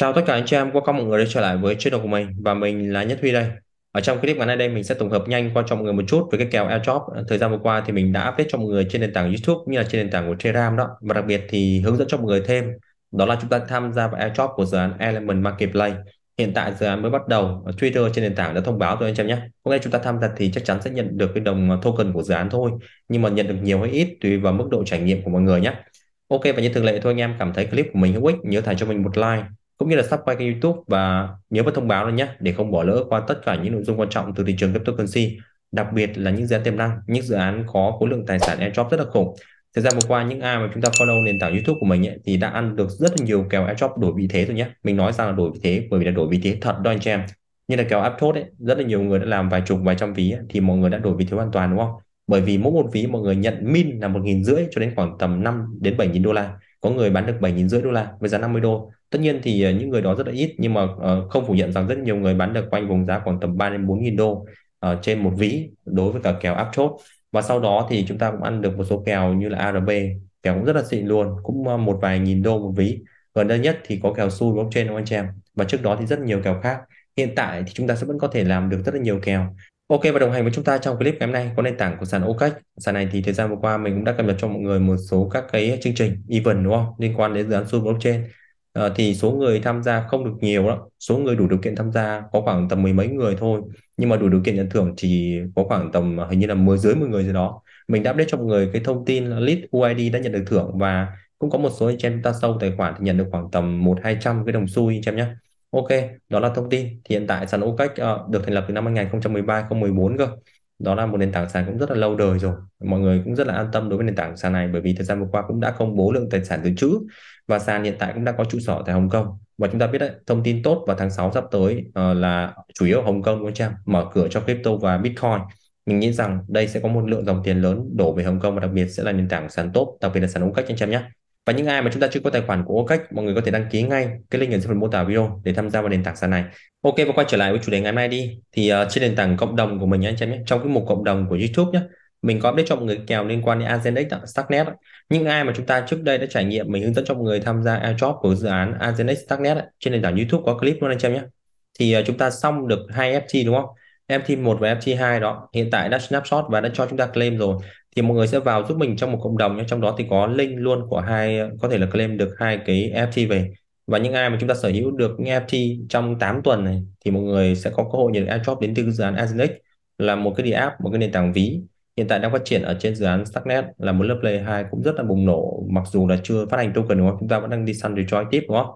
Chào tất cả anh chị em, welcome mọi người đã trở lại với channel của mình và mình là Nhất Huy đây. Ở trong clip ngắn này đây mình sẽ tổng hợp nhanh qua cho mọi người một chút về cái kèo airdrop. Thời gian vừa qua thì mình đã update cho mọi người trên nền tảng YouTube như là trên nền tảng của Telegram đó và đặc biệt thì hướng dẫn cho mọi người thêm đó là chúng ta tham gia vào airdrop của dự án Element Marketplace. Hiện tại dự án mới bắt đầu, Twitter trên nền tảng đã thông báo rồi anh chị em nhé. Hôm nay chúng ta tham gia thì chắc chắn sẽ nhận được cái đồng token của dự án thôi, nhưng mà nhận được nhiều hay ít tùy vào mức độ trải nghiệm của mọi người nhé. Ok và như thường lệ thôi anh em cảm thấy clip của mình hữu ích nhớ thả cho mình một like cũng như là subscribe kênh YouTube và nhớ bật thông báo lên nhé để không bỏ lỡ qua tất cả những nội dung quan trọng từ thị trường cryptocurrency, đặc biệt là những dự án tiềm năng, những dự án có khối lượng tài sản airdrop rất là khủng. Thời gian vừa qua những ai mà chúng ta follow nền tảng YouTube của mình ấy, thì đã ăn được rất là nhiều kèo airdrop đổi vị thế rồi nhé. Mình nói rằng là đổi vị thế bởi vì là đổi vị thế thật đó anh em. Như là kèo Aptos ấy, rất là nhiều người đã làm vài chục vài trăm ví ấy, thì mọi người đã đổi vị thế hoàn toàn đúng không? Bởi vì mỗi một ví mọi người nhận min là một nghìn rưỡi cho đến khoảng tầm 5 đến 7 nghìn đô la có người bán được 7.000 rưỡi đô la với giá 50 đô tất nhiên thì ờ, những người đó rất là ít nhưng mà ờ, không phủ nhận rằng rất nhiều người bán được quanh vùng giá khoảng tầm 3 đến 4.000 đô ờ, trên một ví đối với cả kèo áp chốt và sau đó thì chúng ta cũng ăn được một số kèo như là ARB kèo cũng rất là xịn luôn cũng một vài nghìn đô một ví gần đây nhất thì có kèo xu blockchain của anh em và trước đó thì rất nhiều kèo khác hiện tại thì chúng ta sẽ vẫn có thể làm được rất là nhiều kèo Ok và đồng hành với chúng ta trong clip ngày hôm nay có nền tảng của sàn OKEx. Sàn này thì thời gian vừa qua mình cũng đã cập nhật cho mọi người một số các cái chương trình event đúng không liên quan đến dự án Sun Blockchain. À, thì số người tham gia không được nhiều lắm, số người đủ điều kiện tham gia có khoảng tầm mười mấy người thôi. Nhưng mà đủ điều kiện nhận thưởng chỉ có khoảng tầm à, hình như là mười dưới 10 người gì đó. Mình đã update cho mọi người cái thông tin là list UID đã nhận được thưởng và cũng có một số anh em ta sâu tài khoản thì nhận được khoảng tầm một hai trăm cái đồng xu anh em nhé Ok, đó là thông tin. Thì hiện tại sàn OPEC uh, ờ, được thành lập từ năm 2013 2014 cơ. Đó là một nền tảng sàn cũng rất là lâu đời rồi. Mọi người cũng rất là an tâm đối với nền tảng sàn này bởi vì thời gian vừa qua cũng đã công bố lượng tài sản dự trữ và sàn hiện tại cũng đã có trụ sở tại Hồng Kông. Và chúng ta biết đấy, thông tin tốt vào tháng 6 sắp tới uh, là chủ yếu Hồng Kông đúng không? Mở cửa cho crypto và Bitcoin. Mình nghĩ rằng đây sẽ có một lượng dòng tiền lớn đổ về Hồng Kông và đặc biệt sẽ là nền tảng sàn tốt, đặc biệt là sàn OPEC anh em nhé và những ai mà chúng ta chưa có tài khoản của OKEx, mọi người có thể đăng ký ngay cái link ở dưới phần mô tả video để tham gia vào nền tảng sàn này. Ok và quay trở lại với chủ đề ngày hôm nay đi. Thì uh, trên nền tảng cộng đồng của mình anh em nhé, trong cái mục cộng đồng của YouTube nhé, mình có update cho mọi người kèo liên quan đến Agendex, Starknet. Những ai mà chúng ta trước đây đã trải nghiệm mình hướng dẫn cho mọi người tham gia airdrop của dự án Agendex Starknet trên nền tảng YouTube có clip luôn anh em nhé. Thì uh, chúng ta xong được hai FT đúng không? FT1 và FT2 đó hiện tại đã snapshot và đã cho chúng ta claim rồi thì mọi người sẽ vào giúp mình trong một cộng đồng nhé trong đó thì có link luôn của hai có thể là claim được hai cái NFT về và những ai mà chúng ta sở hữu được những NFT trong 8 tuần này thì mọi người sẽ có cơ hội nhận được airdrop đến từ dự án Azinex là một cái đi app một cái nền tảng ví hiện tại đang phát triển ở trên dự án Starknet là một lớp layer 2 cũng rất là bùng nổ mặc dù là chưa phát hành token đúng không chúng ta vẫn đang đi săn Detroit tiếp đúng không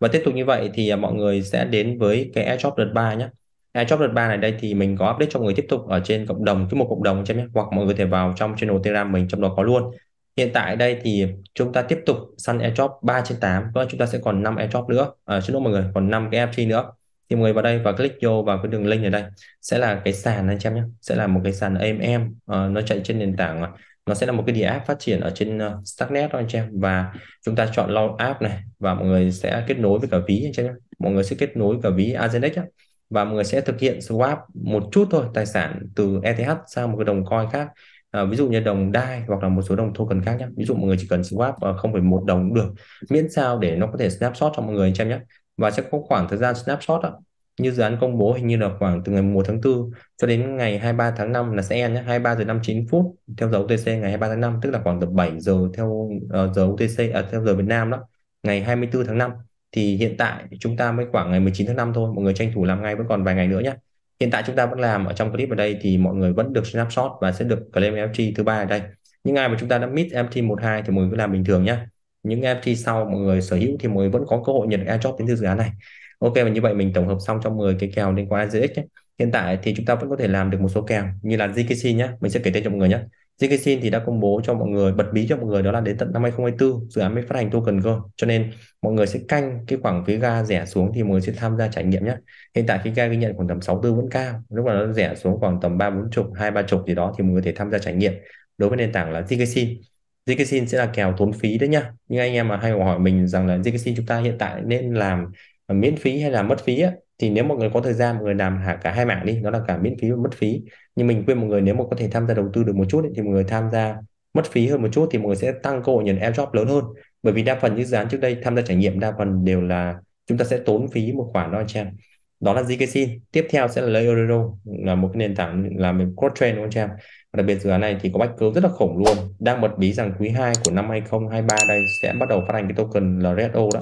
và tiếp tục như vậy thì à, mọi người sẽ đến với cái airdrop đợt 3 nhé À, trong đợt 3 này đây thì mình có update cho mọi người tiếp tục ở trên cộng đồng cái một cộng đồng cho nhé hoặc mọi người thể vào trong channel Telegram mình trong đó có luôn hiện tại đây thì chúng ta tiếp tục săn airdrop 3 trên 8 và chúng ta sẽ còn 5 airdrop nữa à, xin lỗi mọi người còn 5 cái FT nữa thì mọi người vào đây và click vô vào cái đường link ở đây sẽ là cái sàn anh em nhé sẽ là một cái sàn AMM à, ờ, nó chạy trên nền tảng ờ, nó sẽ là một cái địa app phát triển ở trên uh, Starknet đó anh em và chúng ta chọn load app này và mọi người sẽ kết nối với cả ví anh em nhé mọi người sẽ kết nối cả ví Azenex và mọi người sẽ thực hiện swap một chút thôi tài sản từ ETH sang một cái đồng coin khác à, ví dụ như đồng DAI hoặc là một số đồng token khác nhé ví dụ mọi người chỉ cần swap 0,1 à, đồng được miễn sao để nó có thể snapshot cho mọi người anh em nhé và sẽ có khoảng thời gian snapshot đó. như dự án công bố hình như là khoảng từ ngày 1 tháng 4 cho đến ngày 23 tháng 5 là sẽ end nhé 23 giờ 59 phút theo giờ UTC ngày 23 tháng 5 tức là khoảng tầm 7 giờ theo uh, giờ UTC à, theo giờ Việt Nam đó ngày 24 tháng 5 thì hiện tại chúng ta mới khoảng ngày 19 tháng 5 thôi mọi người tranh thủ làm ngay vẫn còn vài ngày nữa nhé hiện tại chúng ta vẫn làm ở trong clip ở đây thì mọi người vẫn được snapshot và sẽ được claim FT thứ ba ở đây những ai mà chúng ta đã miss FT 12 thì mọi người cứ làm bình thường nhé những FT sau mọi người sở hữu thì mọi người vẫn có cơ hội nhận được airdrop đến từ dự án này ok và như vậy mình tổng hợp xong trong 10 cái kèo liên quan đến ZX nhé hiện tại thì chúng ta vẫn có thể làm được một số kèo như là ZKC nhé mình sẽ kể tên cho mọi người nhé Jksin thì đã công bố cho mọi người bật bí cho mọi người đó là đến tận năm 2024 dự án mới phát hành token cơ cho nên mọi người sẽ canh cái khoảng phí ga rẻ xuống thì mọi người sẽ tham gia trải nghiệm nhé hiện tại khi ga ghi nhận khoảng tầm 64 vẫn cao lúc mà nó rẻ xuống khoảng tầm ba bốn chục hai ba chục gì đó thì mọi người có thể tham gia trải nghiệm đối với nền tảng là Jksin Jksin sẽ là kèo tốn phí đấy nhá nhưng anh em mà hay hỏi mình rằng là Jksin chúng ta hiện tại nên làm miễn phí hay là mất phí ấy, thì nếu mọi người có thời gian mọi người làm cả hai mảng đi đó là cả miễn phí và mất phí nhưng mình khuyên mọi người nếu mà có thể tham gia đầu tư được một chút ấy, thì mọi người tham gia mất phí hơn một chút thì mọi người sẽ tăng cơ hội nhận airdrop lớn hơn bởi vì đa phần những dự án trước đây tham gia trải nghiệm đa phần đều là chúng ta sẽ tốn phí một khoản đó anh em đó là GKC tiếp theo sẽ là Layer là một cái nền tảng là mình cross train anh em và đặc biệt dự án này thì có bách cứu rất là khổng luôn đang bật bí rằng quý 2 của năm 2023 đây sẽ bắt đầu phát hành cái token LRSO đó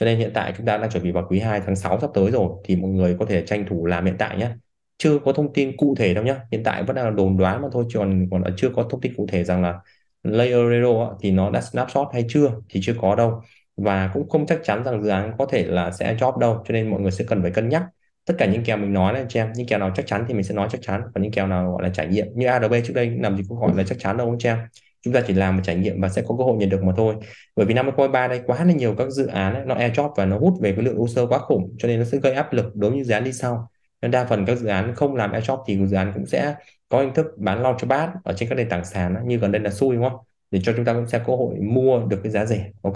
cho nên hiện tại chúng ta đang chuẩn bị vào quý 2 tháng 6 sắp tới rồi thì mọi người có thể tranh thủ làm hiện tại nhé chưa có thông tin cụ thể đâu nhé hiện tại vẫn đang đồn đoán mà thôi còn còn chưa có thông tin cụ thể rằng là layer zero thì nó đã snapshot hay chưa thì chưa có đâu và cũng không chắc chắn rằng dự án có thể là sẽ drop đâu cho nên mọi người sẽ cần phải cân nhắc tất cả những kèo mình nói là em những kèo nào chắc chắn thì mình sẽ nói chắc chắn còn những kèo nào gọi là trải nghiệm như ADB trước đây làm gì cũng gọi là chắc chắn đâu anh em chúng ta chỉ làm một trải nghiệm và sẽ có cơ hội nhận được mà thôi bởi vì năm 2023 đây quá là nhiều các dự án ấy, nó airdrop và nó hút về cái lượng user quá khủng cho nên nó sẽ gây áp lực đối với dự án đi sau nên đa phần các dự án không làm airdrop thì dự án cũng sẽ có hình thức bán long cho bát ở trên các nền tảng sàn ấy, như gần đây là xui đúng không để cho chúng ta cũng sẽ cơ hội mua được cái giá rẻ ok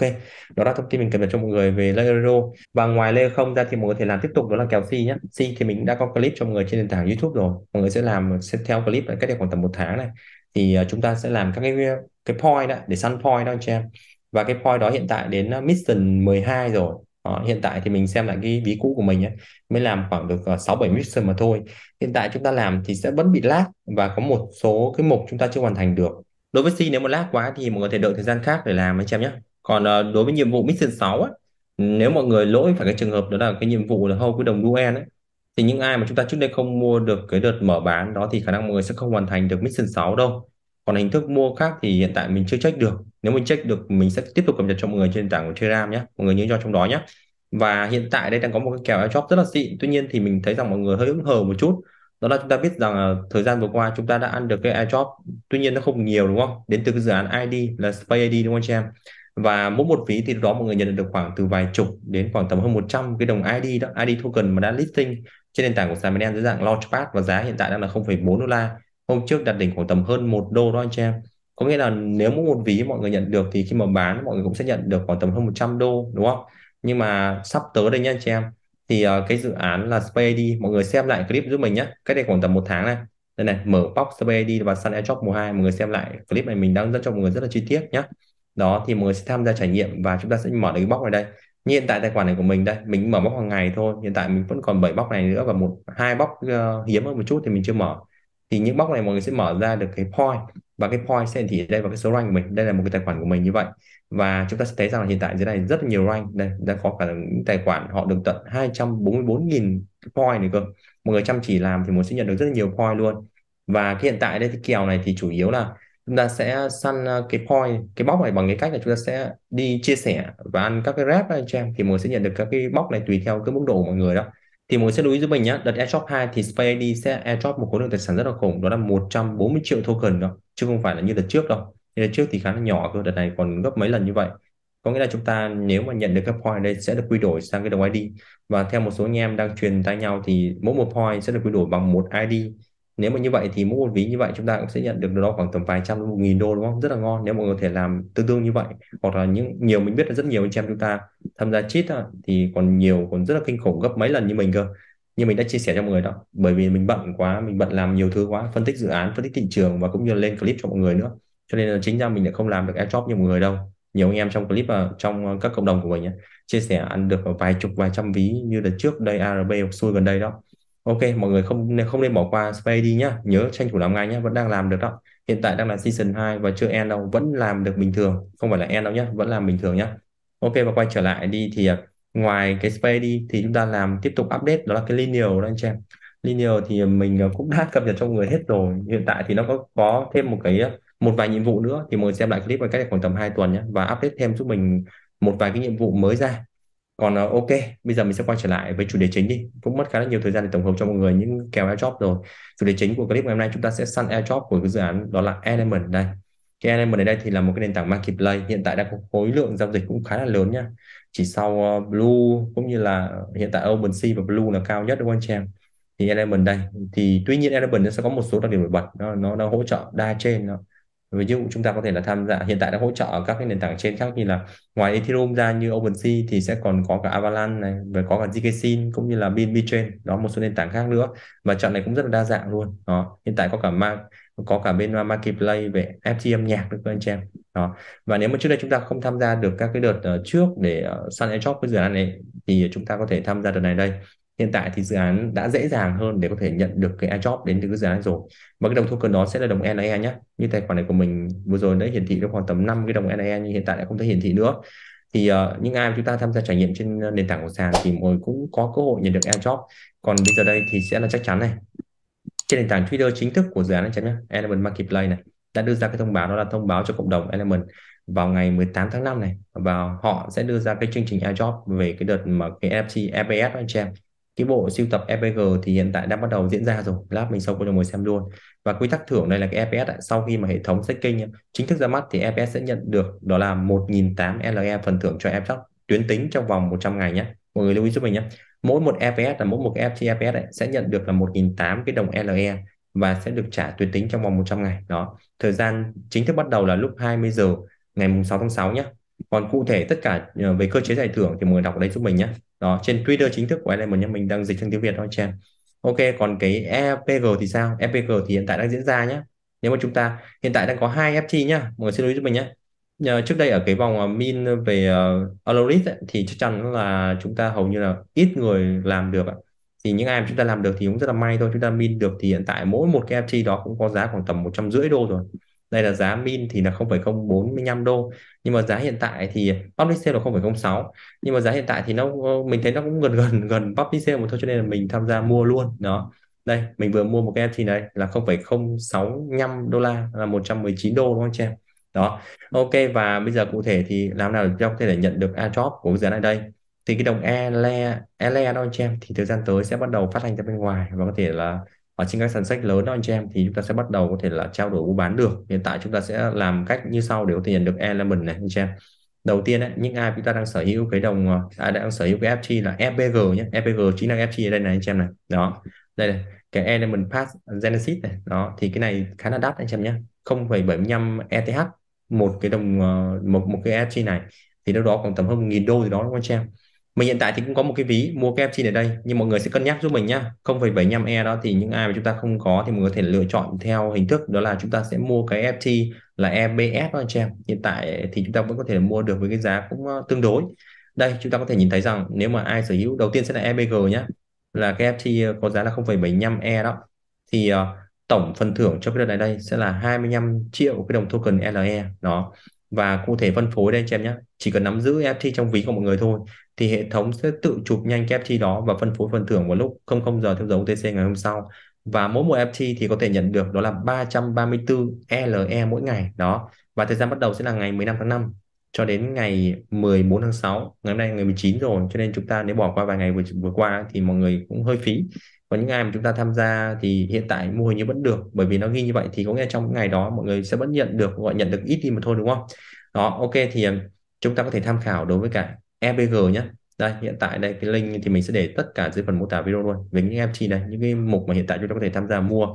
đó là thông tin mình cập nhật cho mọi người về layer và ngoài layer không ra thì mọi người có thể làm tiếp tục đó là kèo si nhé si thì mình đã có clip cho mọi người trên nền tảng youtube rồi mọi người sẽ làm sẽ theo clip cách đây khoảng tầm một tháng này thì ờ, chúng ta sẽ làm các cái cái point đó để săn point đó anh chị em và cái point đó hiện tại đến ờ, mission 12 rồi đó, ờ, hiện tại thì mình xem lại cái ví cũ của mình ấy, mới làm khoảng được sáu bảy mission mà thôi hiện tại chúng ta làm thì sẽ vẫn bị lag và có một số cái mục chúng ta chưa hoàn thành được đối với C nếu mà lag quá thì mọi người thể đợi thời gian khác để làm anh chị em nhé còn đối với nhiệm vụ mission 6 ấy, nếu mọi người lỗi phải cái trường hợp đó là cái nhiệm vụ là hâu cái đồng đuen ấy thì những ai mà chúng ta trước đây không mua được cái đợt mở bán đó thì khả năng mọi người sẽ không hoàn thành được mission 6 đâu còn hình thức mua khác thì hiện tại mình chưa check được nếu mình check được mình sẽ tiếp tục cập nhật cho mọi người trên tảng của Telegram nhé mọi người nhớ cho trong đó nhé và hiện tại đây đang có một cái kèo airdrop rất là xịn tuy nhiên thì mình thấy rằng mọi người hơi hứng hờ một chút đó là chúng ta biết rằng à, thời gian vừa qua chúng ta đã ăn được cái airdrop tuy nhiên nó không nhiều đúng không đến từ cái dự án ID là Space ID đúng không anh em và mỗi một ví thì đó mọi người nhận được khoảng từ vài chục đến khoảng tầm hơn 100 cái đồng ID đó ID token mà đã listing trên nền tảng của sàn đen dưới dạng Launchpad và giá hiện tại đang là 0,4 đô la hôm trước đạt đỉnh khoảng tầm hơn 1 đô đó anh chị em có nghĩa là nếu mỗi một ví mọi người nhận được thì khi mà bán mọi người cũng sẽ nhận được khoảng tầm hơn 100 đô đúng không nhưng mà sắp tới đây nha anh chị em thì uh, cái dự án là SPAD mọi người xem lại clip giúp mình nhé cách đây khoảng tầm một tháng này đây này mở box SPAD và Sun Airdrop mùa 2 mọi người xem lại clip này mình đang dẫn cho mọi người rất là chi tiết nhé đó thì mọi người sẽ tham gia trải nghiệm và chúng ta sẽ mở được cái box này đây như hiện tại tài khoản này của mình đây mình mở bóc hàng ngày thôi hiện tại mình vẫn còn 7 bóc này nữa và một hai bóc uh, hiếm hơn một chút thì mình chưa mở thì những bóc này mọi người sẽ mở ra được cái point và cái point sẽ thì đây vào cái số rank của mình đây là một cái tài khoản của mình như vậy và chúng ta sẽ thấy rằng là hiện tại dưới này rất nhiều rank đây đã có cả những tài khoản họ được tận 244.000 point này cơ mọi người chăm chỉ làm thì muốn sẽ nhận được rất là nhiều point luôn và cái hiện tại đây thì kèo này thì chủ yếu là chúng ta sẽ săn ờ, cái point cái box này bằng cái cách là chúng ta sẽ đi chia sẻ và ăn các cái rep đó anh chị em thì mọi người sẽ nhận được các cái box này tùy theo cái mức độ của mọi người đó thì mọi người sẽ lưu ý giúp mình nhé đợt airdrop 2 thì Space ID sẽ airdrop một khối lượng tài sản rất là khủng đó là 140 triệu token đó chứ không phải là như đợt trước đâu thì đợt trước thì khá là nhỏ cơ đợt này còn gấp mấy lần như vậy có nghĩa là chúng ta nếu mà nhận được cái point đây sẽ được quy đổi sang cái đồng ID và theo một số anh em đang truyền tay nhau thì mỗi một point sẽ được quy đổi bằng một ID nếu mà như vậy thì mỗi một ví như vậy chúng ta cũng sẽ nhận được đó khoảng tầm vài trăm đến một nghìn đô đúng không rất là ngon nếu mọi người có thể làm tương tương như vậy hoặc là những nhiều mình biết là rất nhiều anh em chúng ta tham gia cheat thì còn nhiều còn rất là kinh khủng gấp mấy lần như mình cơ như mình đã chia sẻ cho mọi người đó bởi vì mình bận quá mình bận làm nhiều thứ quá phân tích dự án phân tích thị trường và cũng như lên clip cho mọi người nữa cho nên là chính ra mình đã không làm được airdrop như mọi người đâu nhiều anh em trong clip và trong ờ, các cộng đồng của mình nhé chia sẻ ăn được vài chục vài trăm ví như là trước đây ARB hoặc gần đây đó ok mọi người không nên không nên bỏ qua space đi nhá nhớ tranh thủ làm ngay nhá vẫn đang làm được đó hiện tại đang là season 2 và chưa end đâu vẫn làm được bình thường không phải là end đâu nhá vẫn làm bình thường nhá ok và quay trở lại đi thì à, ngoài cái space đi thì chúng ta làm tiếp tục update đó là cái linear đó anh em linear thì mình à, cũng đã cập nhật cho người hết rồi hiện tại thì nó có có thêm một cái à, một vài nhiệm vụ nữa thì mọi người xem lại clip bằng cách khoảng tầm 2 tuần nhé và update thêm giúp mình một vài cái nhiệm vụ mới ra còn uh, ok bây giờ mình sẽ quay trở lại với chủ đề chính đi cũng mất khá là nhiều thời gian để tổng hợp cho mọi người những kèo airdrop rồi chủ đề chính của clip ngày hôm nay chúng ta sẽ săn airdrop của cái dự án đó là element đây cái element này đây thì là một cái nền tảng marketplace hiện tại đã có khối lượng giao dịch cũng khá là lớn nhá chỉ sau uh, blue cũng như là hiện tại open sea và blue là cao nhất đúng không anh em thì element đây thì tuy nhiên element nó sẽ có một số đặc điểm nổi bật nó nó, nó hỗ trợ đa trên nó ví dụ chúng ta có thể là tham gia hiện tại đã hỗ trợ các cái nền tảng trên khác như là ngoài Ethereum ra như OpenSea thì sẽ còn có cả Avalanche này và có cả zkSign cũng như là BNB Chain đó một số nền tảng khác nữa và chọn này cũng rất là đa dạng luôn đó hiện tại có cả Mark có cả bên marketplace về FT âm nhạc được các anh em đó và nếu mà trước đây chúng ta không tham gia được các cái đợt uh, trước để uh, ờ, săn airdrop với dự án này thì chúng ta có thể tham gia đợt này đây hiện tại thì dự án đã dễ dàng hơn để có thể nhận được cái iJob đến từ cái dự án rồi và cái đồng token đó sẽ là đồng NAE nhé như tài khoản này của mình vừa rồi đã hiển thị được khoảng tầm 5 cái đồng NAE nhưng hiện tại đã không thể hiển thị nữa thì uh, những ai mà chúng ta tham gia trải nghiệm trên ờ, nền tảng của sàn thì mọi cũng có cơ hội nhận được airdrop còn bây giờ đây thì sẽ là chắc chắn này trên nền tảng Twitter chính thức của dự án này nhé Element Marketplace này đã đưa ra cái thông báo đó là thông báo cho cộng đồng Element vào ngày 18 tháng 5 này và họ sẽ đưa ra cái chương trình airdrop về cái đợt mà cái NFT FPS anh chị em cái bộ siêu tập EPG thì hiện tại đang bắt đầu diễn ra rồi lát mình sau cô cho mời xem luôn và quy tắc thưởng đây là cái EPS ạ. sau khi mà hệ thống xét kinh chính thức ra mắt thì EPS sẽ nhận được đó là 1.800 LE phần thưởng cho EPS tuyến tính trong vòng 100 ngày nhé mọi người lưu ý giúp mình nhé mỗi một EPS là mỗi một FT EPS ấy, sẽ nhận được là 1.800 cái đồng LE và sẽ được trả tuyến tính trong vòng 100 ngày đó thời gian chính thức bắt đầu là lúc 20 giờ ngày mùng 6 tháng 6 nhé còn cụ thể tất cả ờ, về cơ chế giải thưởng thì mọi người đọc ở đây giúp mình nhé đó trên Twitter chính thức của anh mình nhé mình đang dịch sang tiếng Việt thôi em ok còn cái EPG thì sao EPG thì hiện tại đang diễn ra nhé nếu mà chúng ta hiện tại đang có hai FT nhá mọi người xin lưu giúp mình nhé trước đây ở cái vòng ờ, min về ờ, aloris ấy, thì chắc chắn là chúng ta hầu như là ít người làm được thì những ai mà chúng ta làm được thì cũng rất là may thôi chúng ta min được thì hiện tại mỗi một cái FT đó cũng có giá khoảng tầm một trăm rưỡi đô rồi đây là giá min thì là 0,045 đô nhưng mà giá hiện tại thì public sale là 0,06 nhưng mà giá hiện tại thì nó mình thấy nó cũng gần gần gần public sale một thôi cho nên là mình tham gia mua luôn đó đây mình vừa mua một cái NFT này là 0,065 đô la là 119 đô đúng không chị em đó ok và bây giờ cụ thể thì làm nào để cho có thể nhận được airdrop của dự án này đây thì cái đồng e le ele ele đó chị em thì thời gian tới sẽ bắt đầu phát hành ra bên ngoài và có thể là ở trên các sàn sách lớn đó anh chị em thì chúng ta sẽ bắt đầu có thể là trao đổi mua bán được hiện tại chúng ta sẽ làm cách như sau để có thể nhận được element này anh chị em đầu tiên ấy, những ai chúng ta đang sở hữu cái đồng à, đang sở hữu cái FT là FPG nhé FPG chính là FT ở đây này anh chị em này đó đây này. cái element pass genesis này đó thì cái này khá là đắt anh chị em nhé 0,75 ETH một cái đồng ờ, một một cái FT này thì đâu đó còn tầm hơn 1.000 đô gì đó đúng không anh chị em mình hiện tại thì cũng có một cái ví mua các option ở đây nhưng mọi người sẽ cân nhắc giúp mình nhá 0,75 e đó thì những ai mà chúng ta không có thì mọi người có thể lựa chọn theo hình thức đó là chúng ta sẽ mua cái FT là EBS đó anh em hiện tại thì chúng ta vẫn có thể mua được với cái giá cũng ờ, tương đối đây chúng ta có thể nhìn thấy rằng nếu mà ai sở hữu đầu tiên sẽ là EBG nhá là cái FT ờ, có giá là 0,75 e đó thì uh, tổng phần thưởng cho cái đợt này đây sẽ là 25 triệu cái đồng token LE đó và cụ thể phân phối đây anh chị em nhé chỉ cần nắm giữ FT trong ví của mọi người thôi thì hệ thống sẽ tự chụp nhanh cái FT đó và phân phối phần thưởng vào lúc 00 giờ theo giờ UTC ngày hôm sau và mỗi một FT thì có thể nhận được đó là 334 LE mỗi ngày đó và thời gian bắt đầu sẽ là ngày 15 tháng 5 cho đến ngày 14 tháng 6 ngày hôm nay ngày 19 rồi cho nên chúng ta nếu bỏ qua vài ngày vừa, vừa qua thì mọi người cũng hơi phí có những ai mà chúng ta tham gia thì hiện tại mô hình như vẫn được bởi vì nó ghi như vậy thì có nghĩa trong ngày đó mọi người sẽ vẫn nhận được gọi nhận được ít đi mà thôi đúng không đó ok thì ờ, chúng ta có thể tham khảo đối với cả EBG nhé đây hiện tại đây cái link thì mình sẽ để tất cả dưới phần mô tả video luôn về những em này những cái mục mà hiện tại chúng ta có thể tham gia mua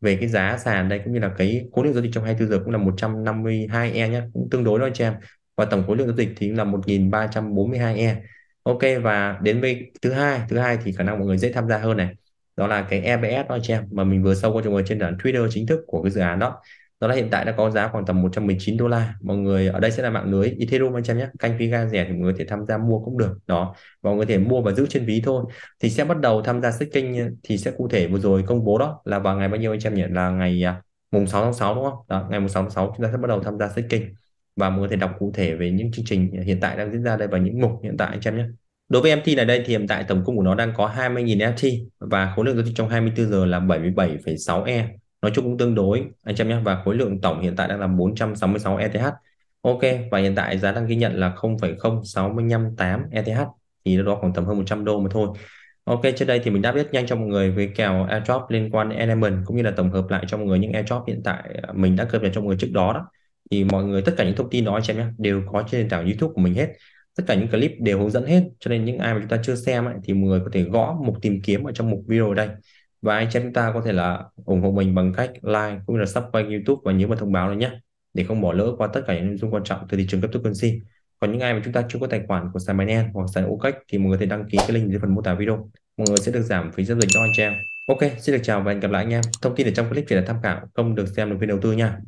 về cái giá sàn đây cũng như là cái khối lượng giao dịch trong 24 giờ cũng là 152 e nhé cũng tương đối đó anh em và tổng khối lượng giao dịch thì là 1342 e ok và đến với thứ hai thứ hai thì khả năng mọi người dễ tham gia hơn này đó là cái EBS đó chị em mà mình vừa sau qua trường trên trang Twitter chính thức của cái dự án đó Đó là hiện tại đã có giá khoảng tầm 119 đô la mọi người ở đây sẽ là mạng lưới Ethereum anh em nhé canh phí ga rẻ thì mọi người có thể tham gia mua cũng được đó mọi người có thể mua và giữ trên ví thôi thì sẽ bắt đầu tham gia staking thì sẽ cụ thể vừa rồi công bố đó là vào ngày bao nhiêu anh em nhỉ là ngày à, mùng 6 tháng 6 đúng không đó, ngày mùng 6 tháng 6 chúng ta sẽ bắt đầu tham gia staking và mọi người có thể đọc cụ thể về những chương trình hiện tại đang diễn ra đây và những mục hiện tại anh em nhé Đối với MT này đây thì hiện tại tổng cung của nó đang có 20.000 FT và khối lượng giao dịch trong 24 giờ là 77,6 E. Nói chung cũng tương đối anh em nhé và khối lượng tổng hiện tại đang là 466 ETH. Ok và hiện tại giá đang ghi nhận là 0,0658 ETH thì đó khoảng tầm hơn 100 đô mà thôi. Ok, trên đây thì mình đã biết nhanh cho mọi người với kèo airdrop liên quan đến Element cũng như là tổng hợp lại cho mọi người những airdrop hiện tại à, mình đã cập nhật cho mọi người trước đó đó. Thì mọi người tất cả những thông tin đó anh em nhé đều có trên nền tảng YouTube của mình hết tất cả những clip đều hướng dẫn hết cho nên những ai mà chúng ta chưa xem ấy, thì mọi người có thể gõ mục tìm kiếm ở trong mục video đây và anh chị chúng ta có thể là ủng hộ mình bằng cách like cũng như là subscribe YouTube và nhớ vào thông báo này nhé để không bỏ lỡ qua tất cả những nội dung quan trọng từ thị trường cryptocurrency còn những ai mà chúng ta chưa có tài khoản của sàn Binance hoặc sàn OKEx thì mọi người có thể đăng ký cái link dưới phần mô tả video mọi người sẽ được giảm phí giao dịch cho anh chị em ok xin được chào và hẹn gặp lại anh em thông tin ở trong clip chỉ là tham khảo không được xem được phiên đầu tư nha